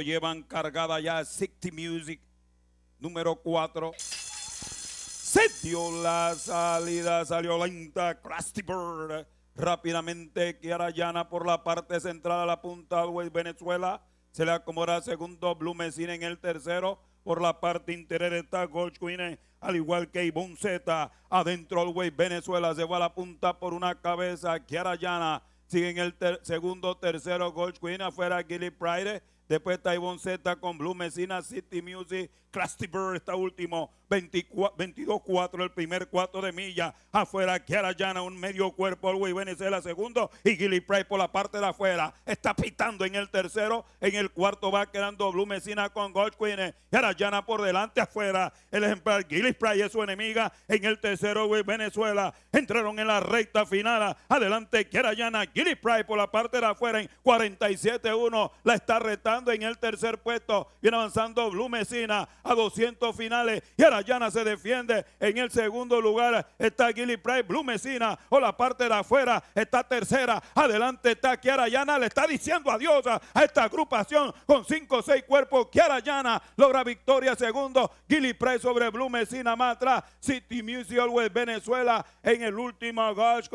llevan cargada ya 60 Music número 4. Se dio la salida, salió lenta, Krusty Bird. Rápidamente, Kiara Llana por la parte central a la punta, de Venezuela. Se le acomoda segundo, Blumecine en el tercero. Por la parte interior está Gold Queen, al igual que Ibun Z. Adentro, alway Venezuela se va a la punta por una cabeza, Kiara Llana. Sigue en el segundo, tercero, Gold Queen. Afuera, Gilly Pride. Después está Ivonne Z con Blue Messina City Music. Krusty Bird está último. 22-4, el primer cuarto de milla. Afuera, Kiara un medio cuerpo. Always Venezuela, segundo. Y Gilly Price por la parte de afuera. Está pitando en el tercero. En el cuarto va quedando Blue Messina con Gold Queen. Eh, Kiara por delante, afuera. El ejemplar Gilly Price es su enemiga. En el tercero, Venezuela. Entraron en la recta final. Adelante, Kiara Gilly Price por la parte de afuera. En 47-1 la está retando en el tercer puesto. Viene avanzando Blumecina a 200 finales. Y Arayana se defiende en el segundo lugar. Está Gilly Price, Blumecina o la parte de afuera. Está tercera. Adelante está Kiara Llana. Le está diciendo adiós a esta agrupación con 5 o 6 cuerpos. Que logra victoria segundo. Gilly Price sobre Blumecina más atrás. City Music Always Venezuela en el último Gosh